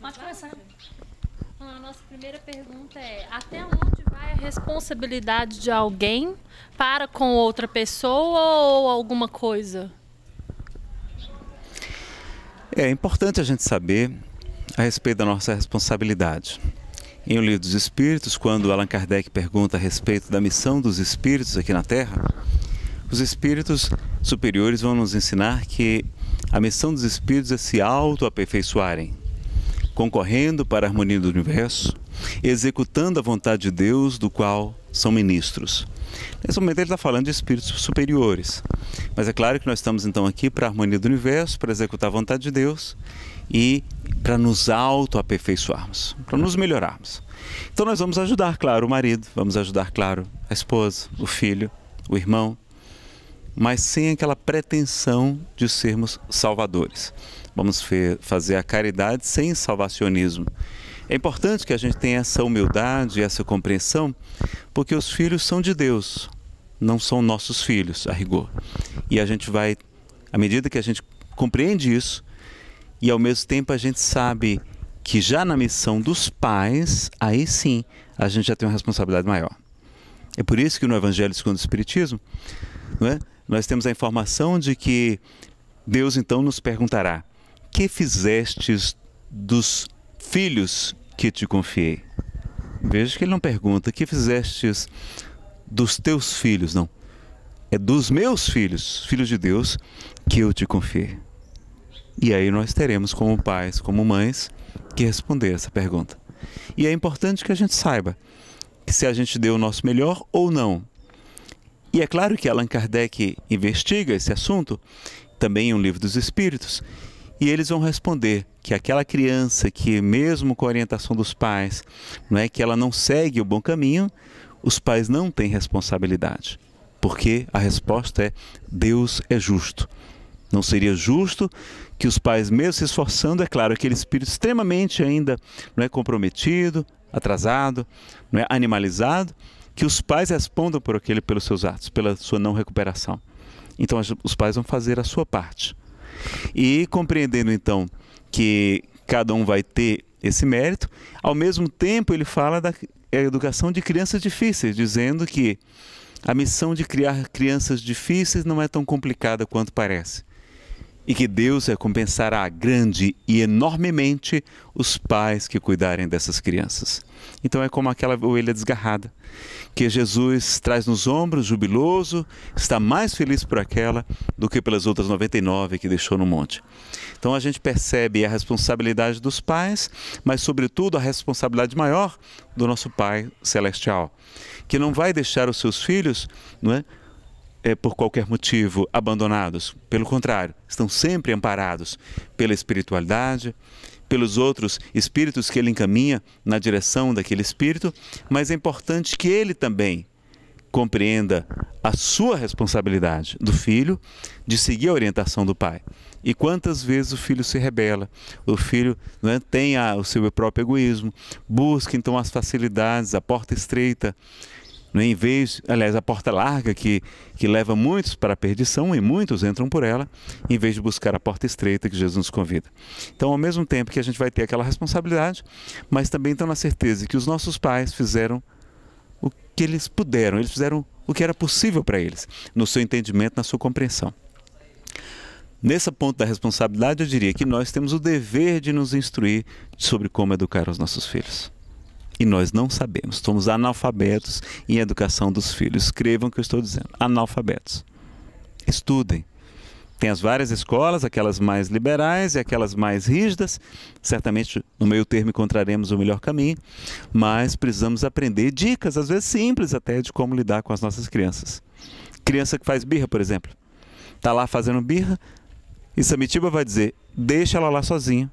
Pode começar. A nossa primeira pergunta é: até onde vai a responsabilidade de alguém para com outra pessoa ou alguma coisa? É importante a gente saber a respeito da nossa responsabilidade. Em O Livro dos Espíritos, quando Allan Kardec pergunta a respeito da missão dos espíritos aqui na Terra, os espíritos superiores vão nos ensinar que a missão dos espíritos é se auto-aperfeiçoarem, concorrendo para a harmonia do universo, executando a vontade de Deus, do qual são ministros. Nesse momento ele está falando de espíritos superiores. Mas é claro que nós estamos então aqui para a harmonia do universo, para executar a vontade de Deus e para nos auto-aperfeiçoarmos, para nos melhorarmos. Então nós vamos ajudar, claro, o marido, vamos ajudar, claro, a esposa, o filho, o irmão, mas sem aquela pretensão de sermos salvadores. Vamos fazer a caridade sem salvacionismo. É importante que a gente tenha essa humildade, essa compreensão, porque os filhos são de Deus, não são nossos filhos, a rigor. E a gente vai, à medida que a gente compreende isso, e ao mesmo tempo a gente sabe que já na missão dos pais, aí sim a gente já tem uma responsabilidade maior. É por isso que no Evangelho segundo o Espiritismo, é? nós temos a informação de que Deus então nos perguntará: que fizestes dos filhos que te confiei? Veja que ele não pergunta: que fizestes dos teus filhos? Não. É dos meus filhos, filhos de Deus, que eu te confiei. E aí nós teremos, como pais, como mães, que responder essa pergunta. E é importante que a gente saiba que se a gente deu o nosso melhor ou não. E é claro que Allan Kardec investiga esse assunto, também em um livro dos Espíritos, e eles vão responder que aquela criança que mesmo com a orientação dos pais, não é que ela não segue o bom caminho, os pais não têm responsabilidade, porque a resposta é Deus é justo. Não seria justo que os pais, mesmo se esforçando, é claro, aquele espírito extremamente ainda não é comprometido, atrasado, não é animalizado, que os pais respondam por aquele pelos seus atos, pela sua não recuperação. Então os pais vão fazer a sua parte. E compreendendo então que cada um vai ter esse mérito, ao mesmo tempo ele fala da educação de crianças difíceis, dizendo que a missão de criar crianças difíceis não é tão complicada quanto parece e que Deus recompensará grande e enormemente os pais que cuidarem dessas crianças. Então é como aquela ovelha desgarrada, que Jesus traz nos ombros, jubiloso, está mais feliz por aquela do que pelas outras 99 que deixou no monte. Então a gente percebe a responsabilidade dos pais, mas sobretudo a responsabilidade maior do nosso Pai celestial, que não vai deixar os seus filhos, não é? é, por qualquer motivo abandonados. Pelo contrário, estão sempre amparados pela espiritualidade, pelos outros espíritos que ele encaminha na direção daquele espírito, mas é importante que ele também compreenda a sua responsabilidade do filho de seguir a orientação do pai. E quantas vezes o filho se rebela, o filho né, tem a, o seu próprio egoísmo, busca então as facilidades, a porta estreita, né? Em vez, aliás, a porta larga que, que leva muitos para a perdição e muitos entram por ela, em vez de buscar a porta estreita que Jesus nos convida. Então, ao mesmo tempo que a gente vai ter aquela responsabilidade, mas também estão na certeza que os nossos pais fizeram o que eles puderam, eles fizeram o que era possível para eles, no seu entendimento, na sua compreensão. Nesse ponto da responsabilidade, eu diria que nós temos o dever de nos instruir sobre como educar os nossos filhos e nós não sabemos. Somos analfabetos em educação dos filhos. Escrevam o que eu estou dizendo. Analfabetos. Estudem. Tem as várias escolas, aquelas mais liberais e aquelas mais rígidas. Certamente no meio termo encontraremos o melhor caminho, mas precisamos aprender dicas, às vezes simples até, de como lidar com as nossas crianças. Criança que faz birra, por exemplo. Está lá fazendo birra e Samitiba vai dizer: deixa ela lá sozinha.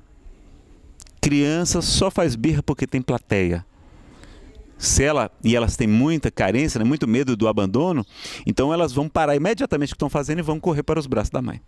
Criança só faz birra porque tem plateia se ela e elas têm muita carência, né, muito medo do abandono, então elas vão parar imediatamente o que estão fazendo e vão correr para os braços da mãe.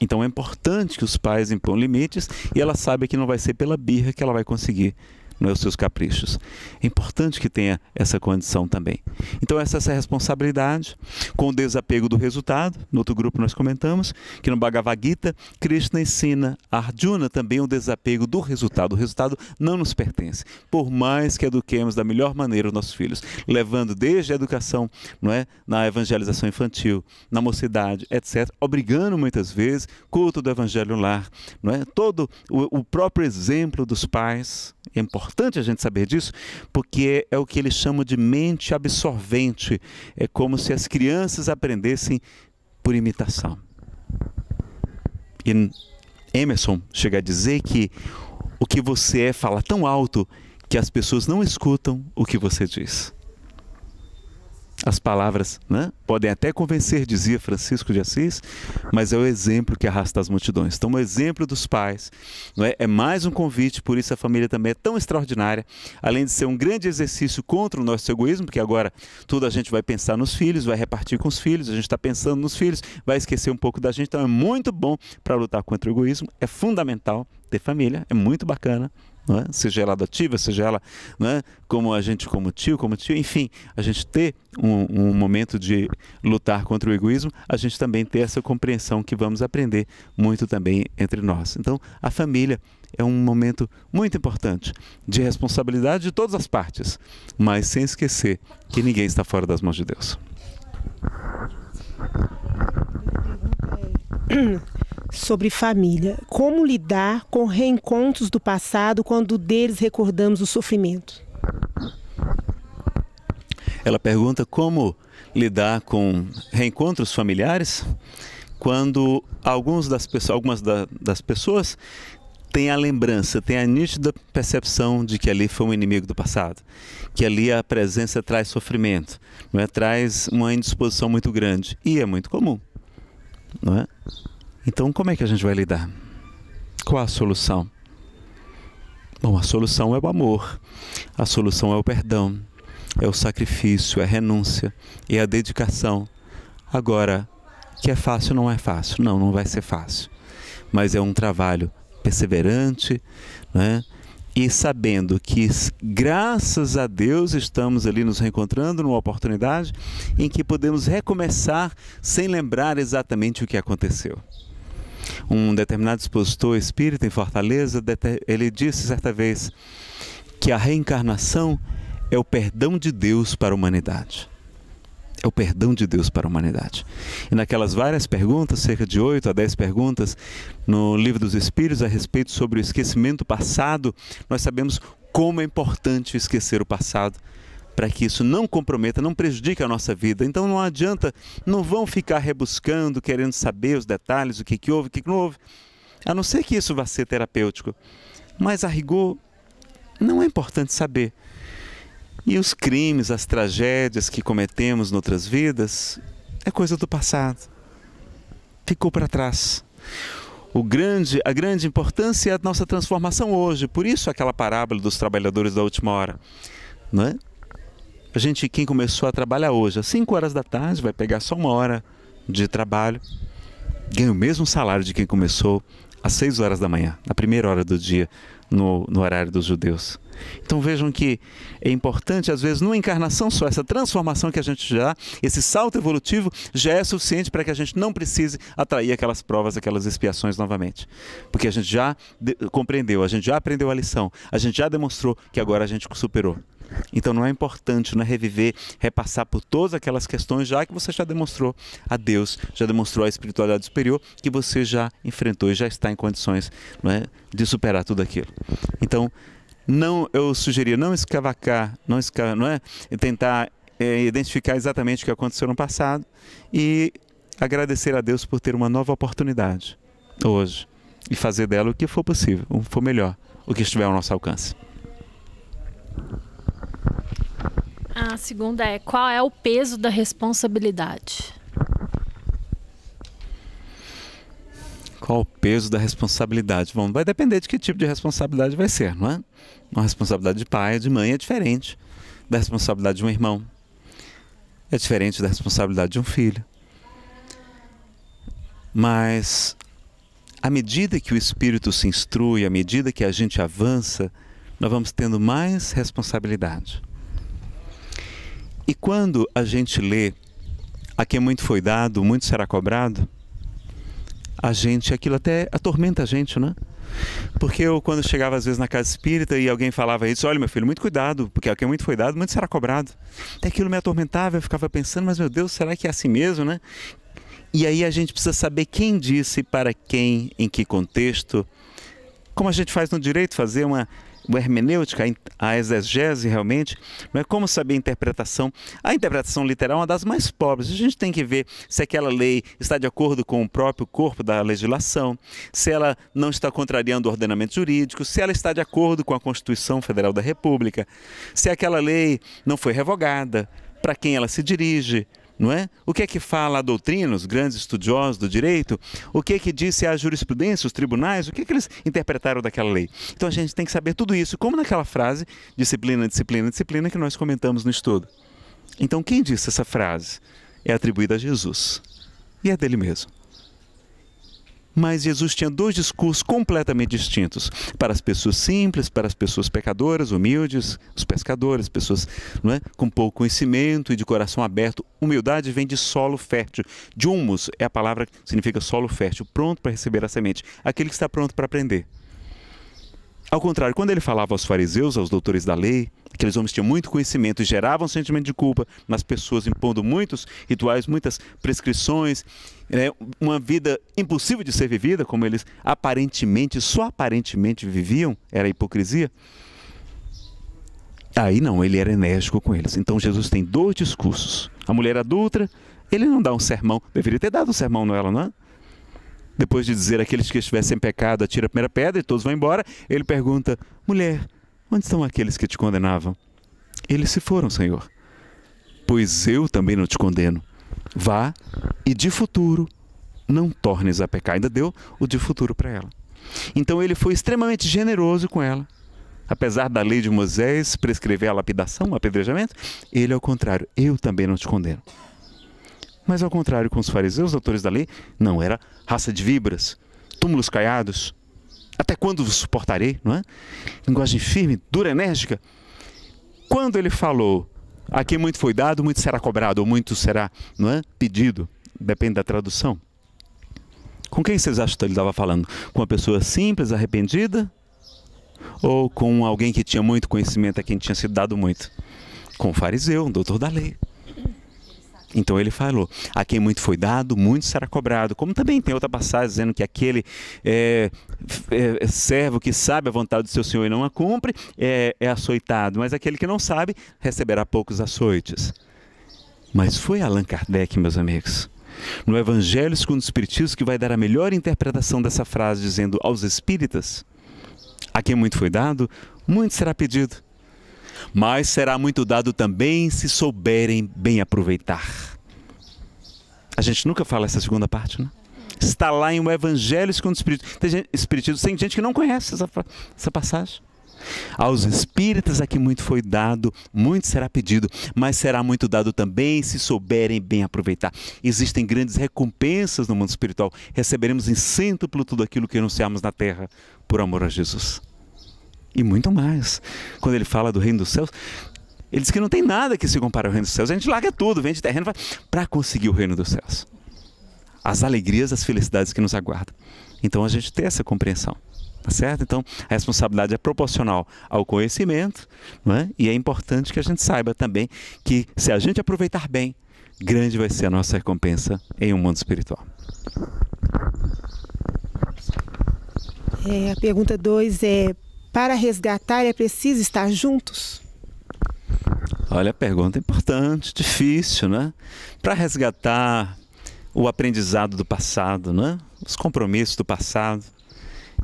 Então é importante que os pais impõem limites e ela sabe que não vai ser pela birra que ela vai conseguir não é os seus caprichos. É importante que tenha essa condição também. Então, essa, é a responsabilidade com o desapego do resultado. No outro grupo, nós comentamos que no Bhagavad Gita, Krishna ensina a Arjuna também o desapego do resultado. O resultado não nos pertence, por mais que eduquemos da melhor maneira os nossos filhos, levando desde a educação, não é, na evangelização infantil, na mocidade, etc., obrigando muitas vezes culto do evangelho lar, não é? Todo o, o próprio exemplo dos pais é importante importante a gente saber disso, porque é o que eles chamam de mente absorvente. É como se as crianças aprendessem por imitação. E Emerson chega a dizer que o que você é fala tão alto que as pessoas não escutam o que você diz. As palavras né, podem até convencer, dizia Francisco de Assis, mas é o exemplo que arrasta as multidões. Então, o exemplo dos pais é? é mais um convite, por isso a família também é tão extraordinária, além de ser um grande exercício contra o nosso egoísmo, porque agora tudo a gente vai pensar nos filhos, vai repartir com os filhos, a gente está pensando nos filhos, vai esquecer um pouco da gente. Então, é muito bom para lutar contra o egoísmo, é fundamental ter família, é muito bacana, né? seja ela adotiva, seja ela né? como a gente, como tio, como tio, enfim, a gente ter um, um, momento de lutar contra o egoísmo, a gente também ter essa compreensão que vamos aprender muito também entre nós. Então, a família é um momento muito importante de responsabilidade de todas as partes, mas sem esquecer que ninguém está fora das mãos de Deus sobre família. Como lidar com reencontros do passado quando deles recordamos o sofrimento? Ela pergunta como lidar com reencontros familiares quando alguns das pessoas, algumas da, das pessoas têm a lembrança, têm a nítida percepção de que ali foi um inimigo do passado, que ali a presença traz sofrimento, não é? traz uma indisposição muito grande e é muito comum, não é? Então, como é que a gente vai lidar? Qual a solução? Bom, a solução é o amor, a solução é o perdão, é o sacrifício, é a renúncia, é a dedicação. Agora, que é fácil, não é fácil. Não, não vai ser fácil. Mas é um trabalho perseverante, né? e sabendo que, graças a Deus, estamos ali nos reencontrando numa oportunidade em que podemos recomeçar sem lembrar exatamente o que aconteceu um determinado expositor espírita em Fortaleza, ele disse certa vez que a reencarnação é o perdão de Deus para a humanidade. É o perdão de Deus para a humanidade. E naquelas várias perguntas, cerca de 8 a 10 perguntas, no Livro dos Espíritos a respeito sobre o esquecimento passado, nós sabemos como é importante esquecer o passado para que isso não comprometa, não prejudique a nossa vida. Então não adianta, não vão ficar rebuscando, querendo saber os detalhes, o que, que houve, o que, que não houve. A não ser que isso vá ser terapêutico. Mas a rigor, não é importante saber. E os crimes, as tragédias que cometemos noutras vidas, é coisa do passado. Ficou para trás. O grande, a grande importância é a nossa transformação hoje. Por isso aquela parábola dos trabalhadores da última hora, não é? A gente, quem começou a trabalhar hoje, às 5 horas da tarde, vai pegar só uma hora de trabalho, ganha o mesmo salário de quem começou às 6 horas da manhã, na primeira hora do dia, no, no horário dos judeus. Então vejam que é importante, às vezes, numa encarnação só, essa transformação que a gente já, esse salto evolutivo, já é suficiente para que a gente não precise atrair aquelas provas, aquelas expiações novamente. Porque a gente já compreendeu, a gente já aprendeu a lição, a gente já demonstrou que agora a gente superou. Então não é importante, não é reviver, repassar por todas aquelas questões, já que você já demonstrou a Deus, já demonstrou a espiritualidade superior que você já enfrentou e já está em condições é, de superar tudo aquilo. Então, não, eu sugeria não escavacar, não, escavar, não é? tentar é, identificar exatamente o que aconteceu no passado e agradecer a Deus por ter uma nova oportunidade hoje e fazer dela o que for possível, o que for melhor, o que estiver ao nosso alcance. A segunda é qual é o peso da responsabilidade? Qual o peso da responsabilidade? Bom, vai depender de que tipo de responsabilidade vai ser, não é? Uma responsabilidade de pai, de mãe é diferente da responsabilidade de um irmão. É diferente da responsabilidade de um filho. Mas à medida que o espírito se instrui, à medida que a gente avança, nós vamos tendo mais responsabilidade. E quando a gente lê a quem muito foi dado, muito será cobrado, a gente, aquilo até atormenta a gente, né? Porque eu, quando chegava às vezes na casa espírita e alguém falava isso, olha meu filho, muito cuidado, porque a quem muito foi dado, muito será cobrado. Até aquilo me atormentava, eu ficava pensando, mas meu Deus, será que é assim mesmo, né? E aí a gente precisa saber quem disse, para quem, em que contexto. Como a gente faz no direito, fazer uma o hermenêutica, a exegese realmente, não é como saber a interpretação. A interpretação literal é uma das mais pobres. A gente tem que ver se aquela lei está de acordo com o próprio corpo da legislação, se ela não está contrariando o ordenamento jurídico, se ela está de acordo com a Constituição Federal da República, se aquela lei não foi revogada, para quem ela se dirige, não é? O que é que fala a doutrina, os grandes estudiosos do direito? O que é que disse a jurisprudência, os tribunais? O que é que eles interpretaram daquela lei? Então a gente tem que saber tudo isso, como naquela frase disciplina, disciplina, disciplina que nós comentamos no estudo. Então quem disse essa frase? É atribuída a Jesus. E é dele mesmo. Mas Jesus tinha dois discursos completamente distintos: para as pessoas simples, para as pessoas pecadoras, humildes, os pescadores, pessoas é, com pouco conhecimento e de coração aberto. Humildade vem de solo fértil. De humus é a palavra que significa solo fértil, pronto para receber a semente, aquele que está pronto para aprender. Ao contrário, quando ele falava aos fariseus, aos doutores da lei, aqueles homens tinham muito conhecimento e geravam sentimento de culpa nas pessoas, impondo muitos rituais, muitas prescrições, né? uma vida impossível de ser vivida, como eles aparentemente, só aparentemente viviam, era hipocrisia. Aí não, ele era enérgico com eles. Então Jesus tem dois discursos. A mulher adulta, ele não dá um sermão, deveria ter dado um sermão nela, não é? Depois de dizer aqueles que estivessem em pecado, atira a primeira pedra e todos vão embora, ele pergunta: Mulher, onde estão aqueles que te condenavam? Eles se foram, Senhor. Pois eu também não te condeno. Vá e de futuro não tornes a pecar. Ainda deu o de futuro para ela. Então ele foi extremamente generoso com ela. Apesar da lei de Moisés prescrever a lapidação, o apedrejamento, ele, ao contrário, eu também não te condeno. Mas ao contrário com os fariseus, autores da lei, não era raça de vibras, túmulos caiados. Até quando vos suportarei, não é? Linguagem firme, dura, enérgica. Quando ele falou, a quem muito foi dado, muito será cobrado, ou muito será não é? pedido, depende da tradução. Com quem vocês acham que ele estava falando? Com uma pessoa simples, arrependida? Ou com alguém que tinha muito conhecimento a quem tinha sido dado muito? Com o fariseu, um doutor da lei. Então ele falou: a quem muito foi dado, muito será cobrado. Como também tem outra passagem dizendo que aquele é, é, é, servo que sabe a vontade do seu senhor e não a cumpre é, é açoitado, mas aquele que não sabe receberá poucos açoites. Mas foi Allan Kardec, meus amigos. No Evangelho segundo o Espiritismo, que vai dar a melhor interpretação dessa frase, dizendo aos espíritas: a quem muito foi dado, muito será pedido mas será muito dado também se souberem bem aproveitar. A gente nunca fala essa segunda parte, né? Está lá em o um Evangelho segundo o Tem gente, Espiritismo, tem gente que não conhece essa, essa passagem. Aos espíritas a que muito foi dado, muito será pedido, mas será muito dado também se souberem bem aproveitar. Existem grandes recompensas no mundo espiritual. Receberemos em cêntuplo tudo aquilo que anunciamos na terra por amor a Jesus e muito mais. Quando ele fala do reino dos céus, ele diz que não tem nada que se compare ao reino dos céus. A gente larga tudo, vende terreno para conseguir o reino dos céus. As alegrias, as felicidades que nos aguardam. Então a gente tem essa compreensão. Tá certo? Então, a responsabilidade é proporcional ao conhecimento, é? e é importante que a gente saiba também que se a gente aproveitar bem, grande vai ser a nossa recompensa em um mundo espiritual. É, a pergunta 2 é para resgatar é preciso estar juntos? Olha, pergunta importante, difícil, né? Para resgatar o aprendizado do passado, né? Os compromissos do passado,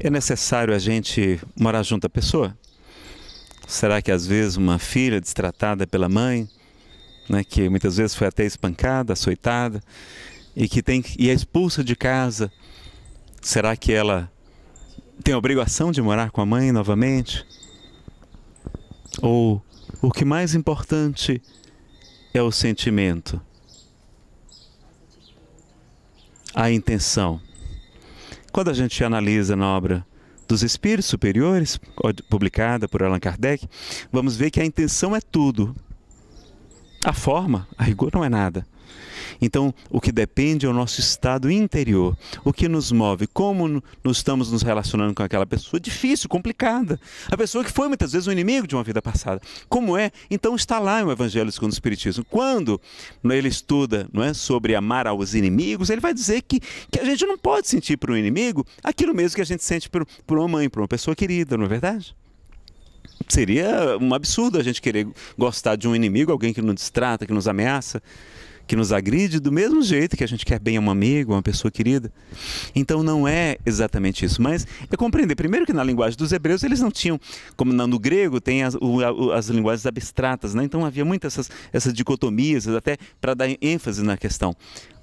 é necessário a gente morar junto à pessoa? Será que às vezes uma filha destratada pela mãe, né, que muitas vezes foi até espancada, açoitada, e que tem e é expulsa de casa, será que ela tem obrigação de morar com a mãe novamente? Ou o que mais importante é o sentimento, a intenção. Quando a gente analisa na obra dos Espíritos Superiores, publicada por Allan Kardec, vamos ver que a intenção é tudo. A forma, a rigor, não é nada. Então, o que depende é o nosso estado interior, o que nos move, como nós estamos nos relacionando com aquela pessoa é difícil, complicada. A pessoa que foi muitas vezes o um inimigo de uma vida passada. Como é? Então está lá o Evangelho segundo o Espiritismo. Quando ele estuda não é, sobre amar aos inimigos, ele vai dizer que, que a gente não pode sentir para um inimigo aquilo mesmo que a gente sente para uma mãe, para uma pessoa querida, não é verdade? Seria um absurdo a gente querer gostar de um inimigo, alguém que nos trata, que nos ameaça que nos agride do mesmo jeito que a gente quer bem a um amigo, a uma pessoa querida. Então não é exatamente isso, mas é compreender primeiro que na linguagem dos hebreus eles não tinham, como no grego tem as, o, as linguagens abstratas, né? então havia muitas essas, essas dicotomias, até para dar ênfase na questão.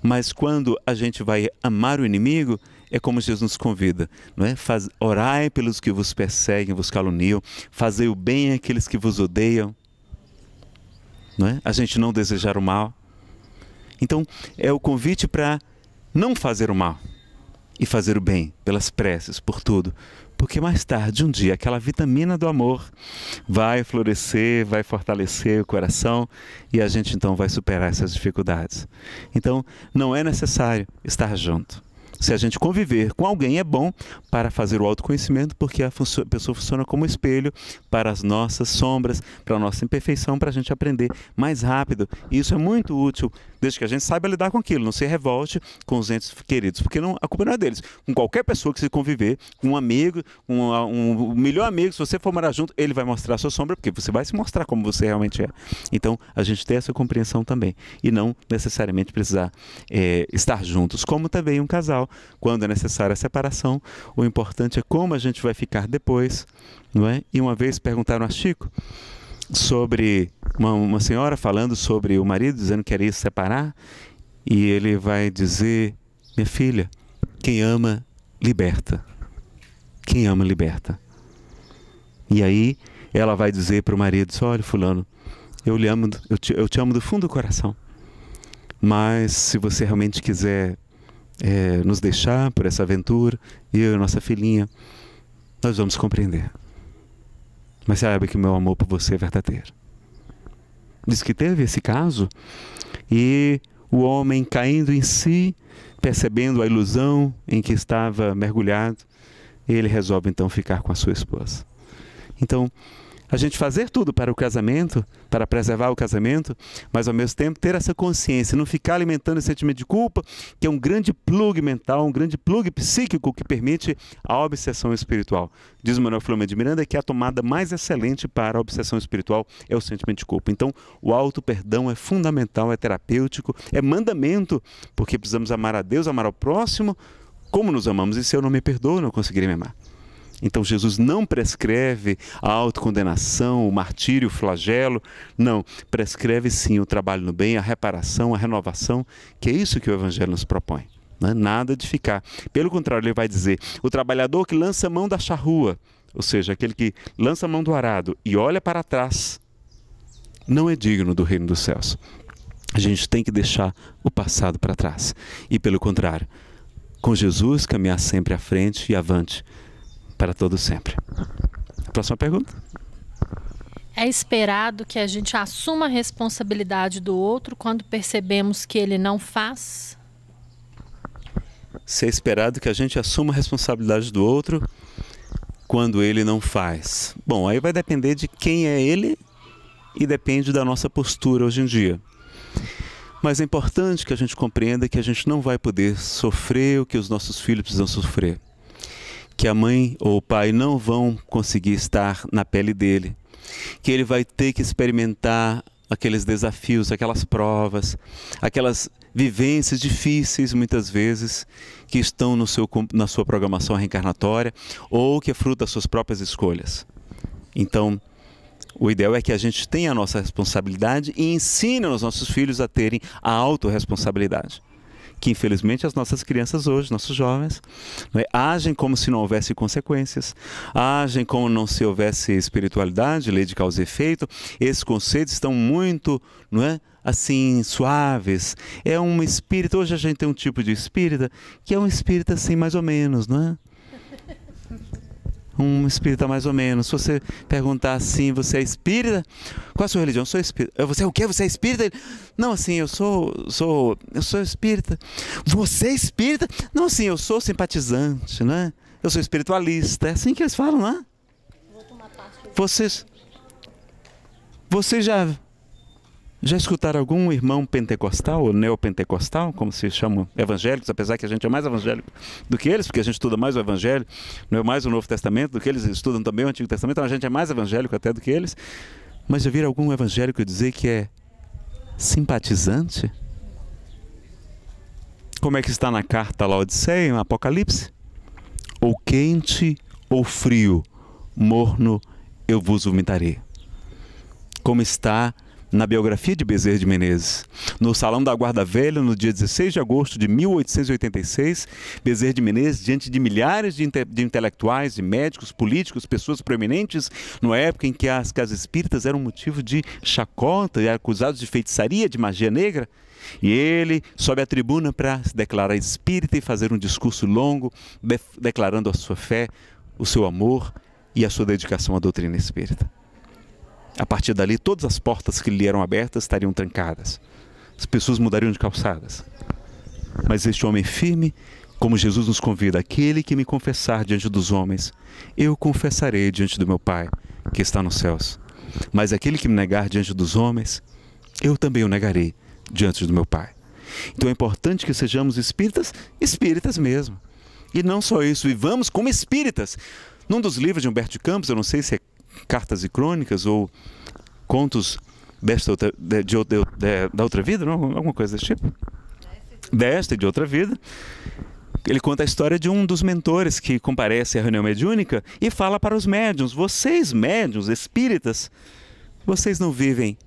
Mas quando a gente vai amar o inimigo, é como Jesus nos convida, não é? Faz, orai pelos que vos perseguem, vos caluniam, fazei o bem àqueles que vos odeiam, não é? A gente não desejar o mal. Então, é o convite para não fazer o mal e fazer o bem pelas preces, por tudo. Porque mais tarde, um dia, aquela vitamina do amor vai florescer, vai fortalecer o coração e a gente então vai superar essas dificuldades. Então, não é necessário estar junto. Se a gente conviver com alguém é bom para fazer o autoconhecimento, porque a pessoa funciona como espelho para as nossas sombras, para a nossa imperfeição, para a gente aprender mais rápido. E isso é muito útil desde que a gente saiba lidar com aquilo, não se revolte com os entes queridos, porque não, a culpa não é deles. Com qualquer pessoa que se conviver, um amigo, um, um, um melhor amigo, se você for morar junto, ele vai mostrar a sua sombra, porque você vai se mostrar como você realmente é. Então, a gente tem essa compreensão também, e não necessariamente precisar é, estar juntos, como também um casal, quando é necessária a separação, o importante é como a gente vai ficar depois, não é? E uma vez perguntaram a Chico, sobre uma, uma senhora falando sobre o marido, dizendo que queria se separar, e ele vai dizer: Minha filha, quem ama, liberta. Quem ama, liberta. E aí ela vai dizer para o marido: Olha, Fulano, eu, lhe amo, eu, te, eu te amo do fundo do coração, mas se você realmente quiser é, nos deixar por essa aventura, eu e nossa filhinha, nós vamos compreender mas saiba que o meu amor por você é verdadeiro. Diz que teve esse caso e o homem caindo em si, percebendo a ilusão em que estava mergulhado, ele resolve então ficar com a sua esposa. Então, a gente fazer tudo para o casamento, para preservar o casamento, mas ao mesmo tempo ter essa consciência, não ficar alimentando esse sentimento de culpa, que é um grande plug mental, um grande plug psíquico que permite a obsessão espiritual. Diz Manuel Flamengo de Miranda que a tomada mais excelente para a obsessão espiritual é o sentimento de culpa. Então, o auto perdão é fundamental, é terapêutico, é mandamento, porque precisamos amar a Deus, amar ao próximo, como nos amamos. E se eu não me perdoo, não conseguirei me amar. Então Jesus não prescreve a autocondenação, o martírio, o flagelo. Não, prescreve sim o trabalho no bem, a reparação, a renovação, que é isso que o Evangelho nos propõe. é Nada de ficar. Pelo contrário, ele vai dizer: o trabalhador que lança a mão da charrua, ou seja, aquele que lança a mão do arado e olha para trás, não é digno do reino dos céus. A gente tem que deixar o passado para trás. E pelo contrário, com Jesus caminhar sempre à frente e avante para todo sempre. Próxima pergunta. É esperado que a gente assuma a responsabilidade do outro quando percebemos que ele não faz? Se é esperado que a gente assuma a responsabilidade do outro quando ele não faz. Bom, aí vai depender de quem é ele e depende da nossa postura hoje em dia. Mas é importante que a gente compreenda que a gente não vai poder sofrer o que os nossos filhos precisam sofrer que a mãe ou o pai não vão conseguir estar na pele dele, que ele vai ter que experimentar aqueles desafios, aquelas provas, aquelas vivências difíceis muitas vezes que estão no seu, na sua programação reencarnatória ou que é fruto das suas próprias escolhas. Então, o ideal é que a gente tenha a nossa responsabilidade e ensine os nossos filhos a terem a autorresponsabilidade que infelizmente as nossas crianças hoje, nossos jovens, né, agem como se não houvesse consequências, agem como não se houvesse espiritualidade, lei de causa e efeito. Esses conceitos estão muito, não é? assim, suaves. É um espírito, hoje a gente tem um tipo de espírita que é um espírita assim mais ou menos, não é? um espírita mais ou menos. Se você perguntar assim, você é espírita? Qual é a sua religião? Eu sou espírita. Você é o quê? Você é espírita? Ele, não, assim, eu sou, sou, eu sou espírita. Você é espírita? Não, assim, eu sou simpatizante, né? Eu sou espiritualista. É assim que eles falam, né? Vocês, vocês já já escutaram algum irmão pentecostal ou neopentecostal, como se chamam evangélicos, apesar que a gente é mais evangélico do que eles, porque a gente estuda mais o Evangelho, não é mais o Novo Testamento do que eles, estudam também o Antigo Testamento, então a gente é mais evangélico até do que eles. Mas já viram algum evangélico dizer que é simpatizante? Como é que está na carta Laodiceia, no Apocalipse? Ou quente ou frio, morno eu vos vomitarei. Como está na biografia de Bezerra de Menezes. No Salão da Guarda Velha, no dia 16 de agosto de 1886, Bezerra de Menezes, diante de milhares de, inte de intelectuais, de médicos, políticos, pessoas proeminentes, na época em que as casas espíritas eram motivo de chacota e acusados de feitiçaria, de magia negra, e ele sobe à tribuna para se declarar espírita e fazer um discurso longo, de declarando a sua fé, o seu amor e a sua dedicação à doutrina espírita. A partir dali, todas as portas que lhe eram abertas estariam trancadas. As pessoas mudariam de calçadas. Mas este homem firme, como Jesus nos convida, aquele que me confessar diante dos homens, eu confessarei diante do meu Pai, que está nos céus. Mas aquele que me negar diante dos homens, eu também o negarei diante do meu Pai. Então é importante que sejamos espíritas, espíritas mesmo. E não só isso, vivamos como espíritas. Num dos livros de Humberto de Campos, eu não sei se é cartas e crônicas ou contos desta outra, de, de, de, da outra vida, não? alguma coisa desse tipo? Desta e de outra vida. Ele conta a história de um dos mentores que comparece à reunião mediúnica e fala para os médiuns: Vocês, médiuns, espíritas, vocês não vivem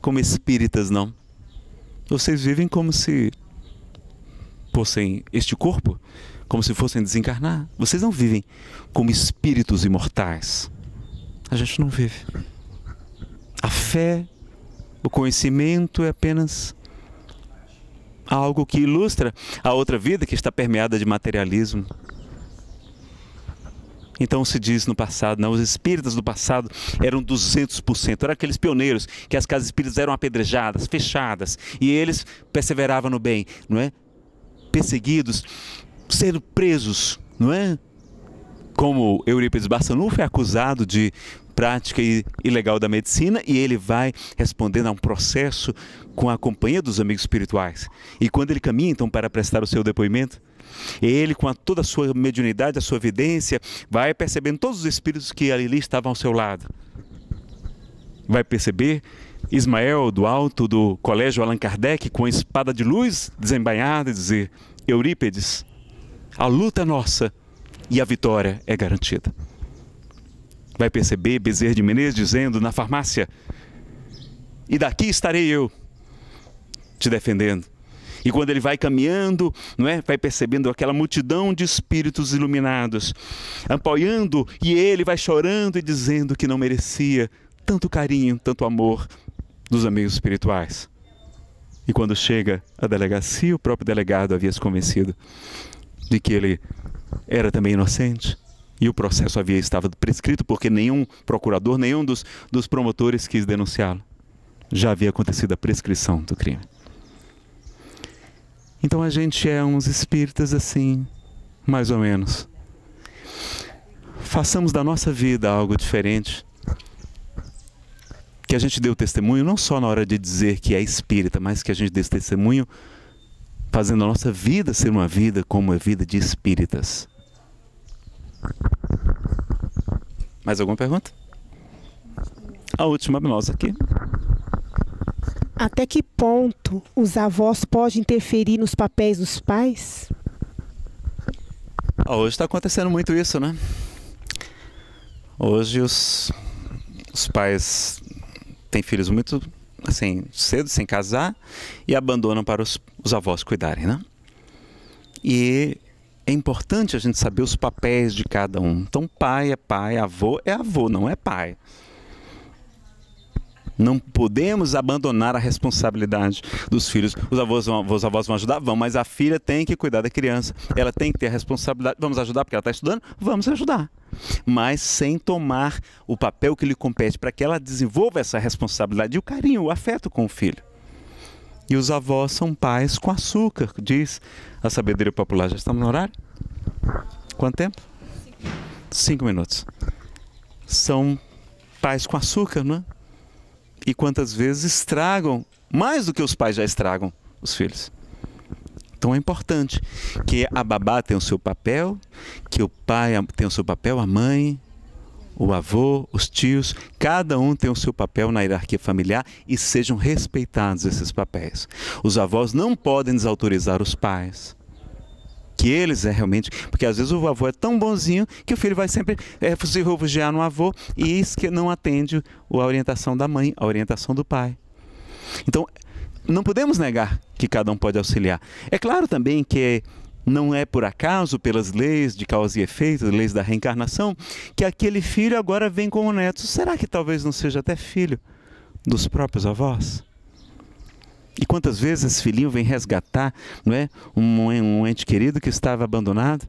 como espíritas, não. Vocês vivem como se fossem este corpo, como se fossem desencarnar. Vocês não vivem como espíritos imortais a gente não vive. A fé, o conhecimento é apenas algo que ilustra a outra vida que está permeada de materialismo. Então se diz no passado, não, né, os espíritas do passado eram 200%, eram aqueles pioneiros que as casas espíritas eram apedrejadas, fechadas, e eles perseveravam no bem, não é? Perseguidos, sendo presos, não é? como Eurípides Barçanufo é acusado de prática ilegal da medicina e ele vai respondendo a um processo com a companhia dos amigos espirituais. E quando ele caminha então para prestar o seu depoimento, ele, com a, toda a sua mediunidade, a sua evidência vai percebendo todos os espíritos que ali estavam ao seu lado. Vai perceber Ismael do alto do colégio Allan Kardec com a espada de luz desembainhada e dizer: Eurípedes, a luta é nossa e a vitória é garantida. Vai perceber Bezerra de Menezes dizendo na farmácia: E daqui estarei eu te defendendo. E quando ele vai caminhando, não é? vai percebendo aquela multidão de espíritos iluminados, apoiando, e ele vai chorando e dizendo que não merecia tanto carinho, tanto amor dos amigos espirituais. E quando chega a delegacia, o próprio delegado havia se convencido de que ele era também inocente. E o processo havia estava prescrito porque nenhum procurador, nenhum dos, dos promotores quis denunciá-lo. Já havia acontecido a prescrição do crime. Então a gente é uns espíritas assim, mais ou menos. Façamos da nossa vida algo diferente. Que a gente dê o testemunho não só na hora de dizer que é espírita, mas que a gente dê o testemunho fazendo a nossa vida ser uma vida como a vida de espíritas. Mais alguma pergunta? A última nossa aqui. Até que ponto os avós podem interferir nos papéis dos pais? Ah, hoje está acontecendo muito isso, né? Hoje os, os pais têm filhos muito assim, cedo, sem casar, e abandonam para os, os avós cuidarem, né? E é importante a gente saber os papéis de cada um. Então, pai é pai, avô é avô, não é pai. Não podemos abandonar a responsabilidade dos filhos. Os avós, vão, os avós vão ajudar? Vão, mas a filha tem que cuidar da criança. Ela tem que ter a responsabilidade. Vamos ajudar porque ela está estudando? Vamos ajudar. Mas sem tomar o papel que lhe compete para que ela desenvolva essa responsabilidade e o carinho, o afeto com o filho. E os avós são pais com açúcar, diz a sabedoria popular. Já estamos no horário? Quanto tempo? Cinco, Cinco minutos. São pais com açúcar, não é? e quantas vezes estragam, mais do que os pais já estragam, os filhos. Então é importante que a babá tenha o seu papel, que o pai tenha o seu papel, a mãe, o avô, os tios, cada um tem o seu papel na hierarquia familiar e sejam respeitados esses papéis. Os avós não podem desautorizar os pais que eles é realmente. Porque às vezes o avô é tão bonzinho que o filho vai sempre é, se refugiar no avô e isso que não atende a orientação da mãe, a orientação do pai. Então, não podemos negar que cada um pode auxiliar. É claro também que não é por acaso, pelas leis de causa e efeito, leis da reencarnação, que aquele filho agora vem como neto. Será que talvez não seja até filho dos próprios avós? E quantas vezes esse filhinho vem resgatar não é, um, um ente querido que estava abandonado?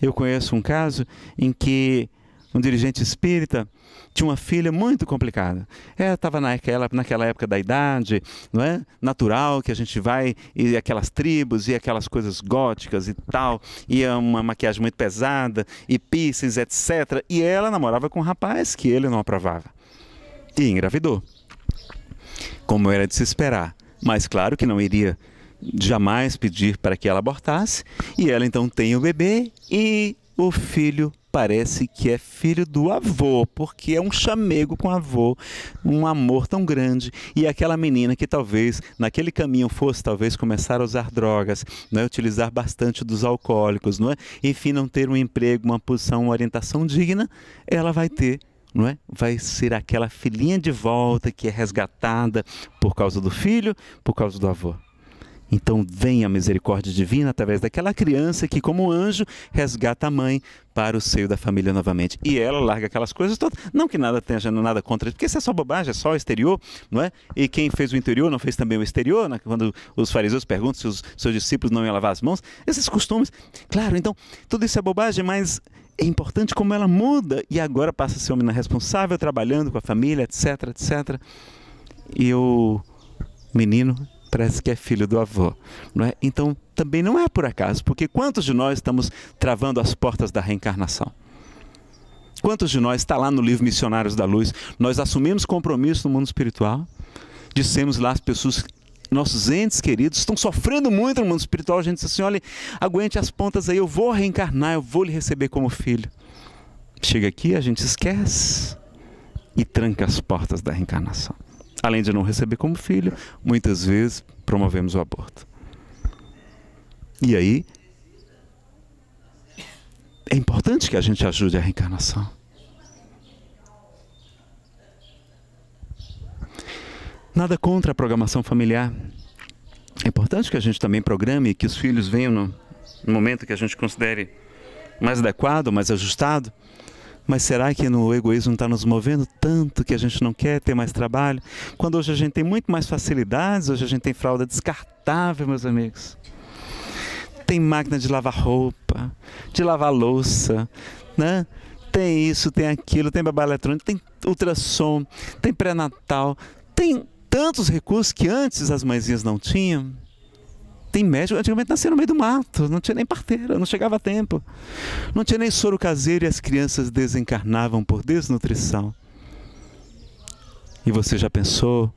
Eu conheço um caso em que um dirigente espírita tinha uma filha muito complicada. Ela é, estava naquela, naquela época da idade, não é? Natural que a gente vai e aquelas tribos e aquelas coisas góticas e tal, e é uma maquiagem muito pesada e piercings, etc. E ela namorava com um rapaz que ele não aprovava. E engravidou. Como era de se esperar, mas claro que não iria jamais pedir para que ela abortasse. E ela então tem o bebê e o filho parece que é filho do avô, porque é um chamego com avô, um amor tão grande. E aquela menina que talvez naquele caminho fosse talvez começar a usar drogas, né? utilizar bastante dos alcoólicos, não é? enfim, não ter um emprego, uma posição, uma orientação digna, ela vai ter não é? Vai ser aquela filhinha de volta que é resgatada por causa do filho, por causa do avô. Então vem a misericórdia divina através daquela criança que, como anjo, resgata a mãe para o seio da família novamente. E ela larga aquelas coisas todas. Não que nada tenha nada contra isso, porque isso é só bobagem, é só o exterior, não é? E quem fez o interior não fez também o exterior, né? quando os fariseus perguntam se os seus discípulos não iam lavar as mãos. Esses costumes, claro, então tudo isso é bobagem, mas é importante como ela muda e agora passa a ser uma responsável, trabalhando com a família, etc, etc. E o menino parece que é filho do avô. Não é? Então, também não é por acaso, porque quantos de nós estamos travando as portas da reencarnação? Quantos de nós, está lá no livro Missionários da Luz, nós assumimos compromisso no mundo espiritual, dissemos lá as pessoas nossos entes queridos estão sofrendo muito no mundo espiritual, a gente diz assim: olha, aguente as pontas aí, eu vou reencarnar, eu vou lhe receber como filho. Chega aqui, a gente esquece e tranca as portas da reencarnação. Além de não receber como filho, muitas vezes promovemos o aborto. E aí, é importante que a gente ajude a reencarnação. Nada contra a programação familiar. É importante que a gente também programe que os filhos venham no momento que a gente considere mais adequado, mais ajustado. Mas será que no egoísmo está nos movendo tanto que a gente não quer ter mais trabalho? Quando hoje a gente tem muito mais facilidades, hoje a gente tem fralda descartável, meus amigos. Tem máquina de lavar roupa, de lavar louça, né? Tem isso, tem aquilo, tem babá eletrônico, tem ultrassom, tem pré-natal, tem tantos recursos que antes as mãezinhas não tinham. Tem médico, antigamente nascia no meio do mato, não tinha nem parteira, não chegava a tempo. Não tinha nem soro caseiro e as crianças desencarnavam por desnutrição. E você já pensou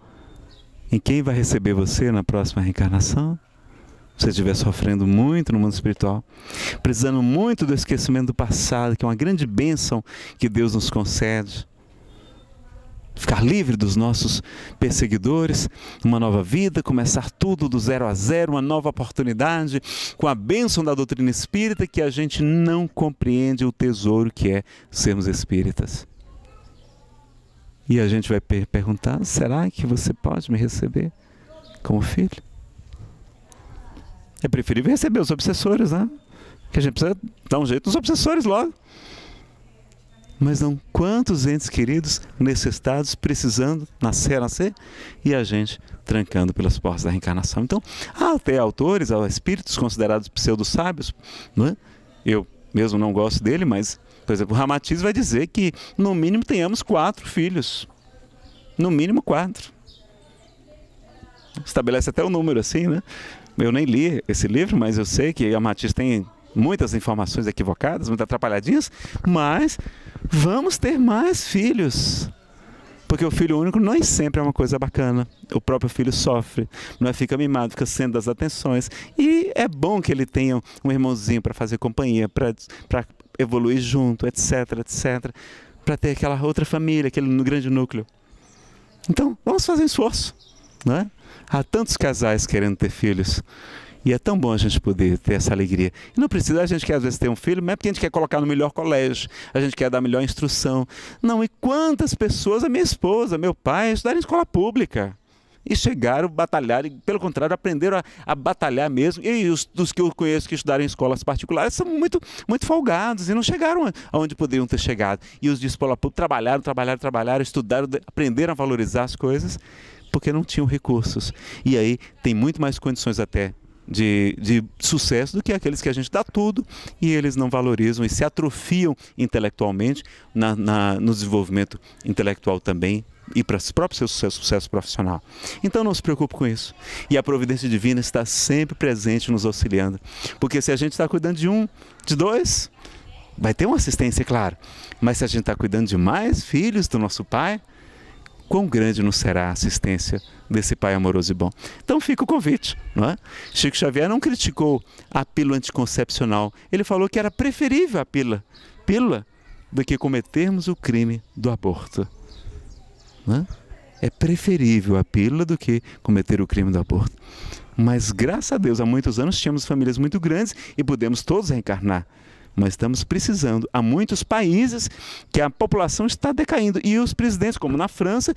em quem vai receber você na próxima reencarnação? você estiver sofrendo muito no mundo espiritual, precisando muito do esquecimento do passado, que é uma grande bênção que Deus nos concede ficar livre dos nossos perseguidores, uma nova vida, começar tudo do zero a zero, uma nova oportunidade, com a bênção da doutrina espírita que a gente não compreende o tesouro que é sermos espíritas. E a gente vai perguntar: será que você pode me receber como filho? É preferível receber os obsessores, né? Que a gente precisa dar um jeito nos obsessores logo. Mas não quantos entes queridos necessitados, precisando nascer, nascer, e a gente trancando pelas portas da reencarnação. Então, há até autores, há espíritos considerados pseudo-sábios, não é? eu mesmo não gosto dele, mas, por exemplo, o Ramatiz vai dizer que no mínimo tenhamos quatro filhos. No mínimo quatro. Estabelece até o um número assim, né? Eu nem li esse livro, mas eu sei que o Ramatiz tem muitas informações equivocadas, muito atrapalhadinhas, mas vamos ter mais filhos. Porque o filho único não é sempre é uma coisa bacana. O próprio filho sofre, não é? Fica mimado, fica sendo das atenções. E é bom que ele tenha um irmãozinho para fazer companhia, para evoluir junto, etc, etc. Para ter aquela outra família, aquele grande núcleo. Então, vamos fazer um esforço, não é? Há tantos casais querendo ter filhos. E é tão bom a gente poder ter essa alegria. E não precisa, a gente quer às vezes ter um filho, mas é porque a gente quer colocar no melhor colégio, a gente quer dar a melhor instrução. Não, e quantas pessoas, a minha esposa, meu pai, estudaram em escola pública e chegaram, batalharam, e, pelo contrário, aprenderam a, a batalhar mesmo. E os dos que eu conheço que estudaram em escolas particulares são muito, muito folgados e não chegaram aonde poderiam ter chegado. E os de escola pública trabalharam, trabalharam, trabalharam, estudaram, aprenderam a valorizar as coisas porque não tinham recursos. E aí tem muito mais condições até de, de sucesso do que aqueles que a gente dá tudo e eles não valorizam e se atrofiam intelectualmente na, na no desenvolvimento intelectual também e para o próprio seu sucesso, sucesso, profissional. Então não se preocupe com isso. E a providência divina está sempre presente nos auxiliando. Porque se a gente está cuidando de um, de dois, vai ter uma assistência, claro. Mas se a gente está cuidando de mais filhos do nosso Pai, quão grande não será a assistência desse Pai amoroso e bom. Então fica o convite, não é? Chico Xavier não criticou a pílula anticoncepcional, ele falou que era preferível a pílula, pílula do que cometermos o crime do aborto. Não é? é preferível a pílula do que cometer o crime do aborto. Mas graças a Deus, há muitos anos tínhamos famílias muito grandes e pudemos todos reencarnar. Nós estamos precisando. Há muitos países que a população está decaindo. E os presidentes, como na França,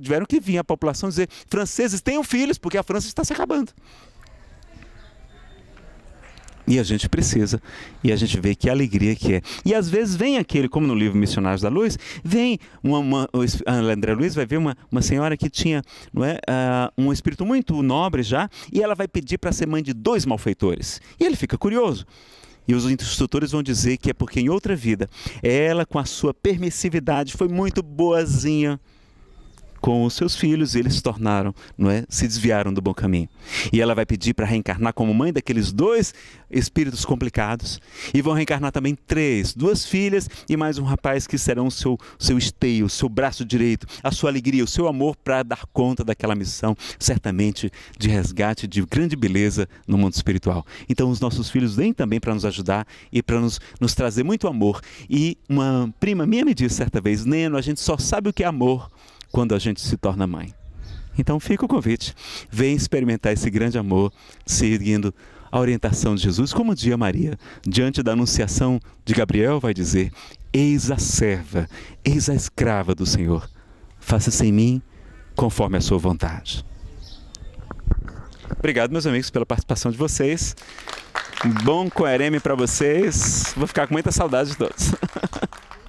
tiveram que vir à população dizer: franceses tenham filhos, porque a França está se acabando. E a gente precisa. E a gente vê que alegria que é. E às vezes vem aquele, como no livro Missionários da Luz, vem uma. uma a André Luiz vai ver uma, uma senhora que tinha não é, uh, um espírito muito nobre já, e ela vai pedir para ser mãe de dois malfeitores. E ele fica curioso. E os instrutores vão dizer que é porque em outra vida ela, com a sua permissividade, foi muito boazinha, com os seus filhos e eles se tornaram, não é? Se desviaram do bom caminho. E ela vai pedir para reencarnar como mãe daqueles dois espíritos complicados. E vão reencarnar também três, duas filhas e mais um rapaz que serão o seu, seu esteio, o seu braço direito, a sua alegria, o seu amor para dar conta daquela missão, certamente de resgate, de grande beleza no mundo espiritual. Então os nossos filhos vêm também para nos ajudar e para nos, nos trazer muito amor. E uma prima minha me disse certa vez, Neno, a gente só sabe o que é amor quando a gente se torna mãe. Então fica o convite. Vem experimentar esse grande amor seguindo a orientação de Jesus, como dia Maria, diante da anunciação de Gabriel, vai dizer: Eis a serva, eis a escrava do Senhor. Faça-se em mim conforme a sua vontade. Obrigado, meus amigos, pela participação de vocês. Bom coereme para vocês. Vou ficar com muita saudade de todos.